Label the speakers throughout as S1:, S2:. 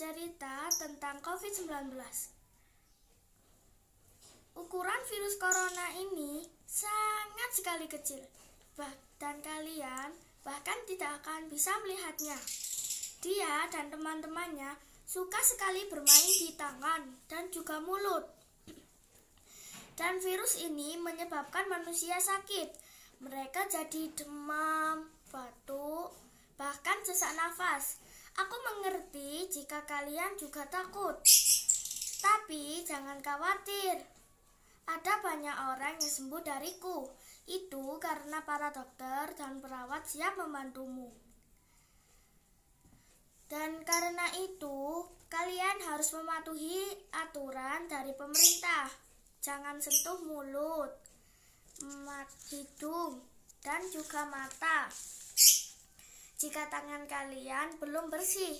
S1: cerita tentang COVID-19. Ukuran virus corona ini sangat sekali kecil, dan kalian bahkan tidak akan bisa melihatnya. Dia dan teman-temannya suka sekali bermain di tangan dan juga mulut. Dan virus ini menyebabkan manusia sakit. Mereka jadi demam, batuk, bahkan sesak nafas mengerti jika kalian juga takut. Tapi jangan khawatir. Ada banyak orang yang sembuh dariku. Itu karena para dokter dan perawat siap membantumu. Dan karena itu, kalian harus mematuhi aturan dari pemerintah. Jangan sentuh mulut, hidung, dan juga mata jika tangan kalian belum bersih.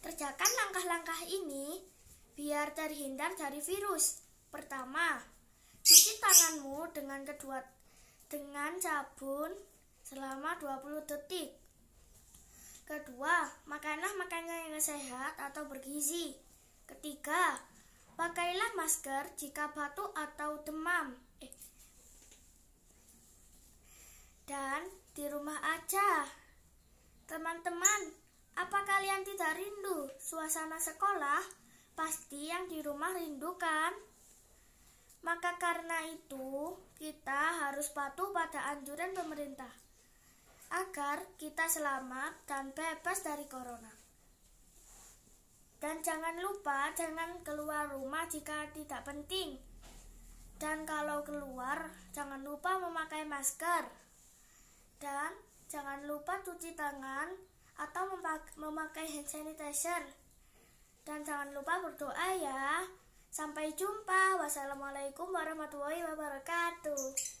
S1: Kerjakan langkah-langkah ini biar terhindar dari virus. Pertama, cuci tanganmu dengan kedua dengan sabun selama 20 detik. Kedua, makanlah makanan yang sehat atau bergizi. Ketiga, pakailah masker jika batuk atau demam. Eh, Teman-teman, apa kalian tidak rindu suasana sekolah? Pasti yang di rumah rindu kan? Maka karena itu, kita harus patuh pada anjuran pemerintah agar kita selamat dan bebas dari corona. Dan jangan lupa jangan keluar rumah jika tidak penting. Dan kalau keluar, jangan lupa memakai masker. Dan Jangan lupa cuci tangan atau memakai hand sanitizer. Dan jangan lupa berdoa ya. Sampai jumpa. Wassalamualaikum warahmatullahi wabarakatuh.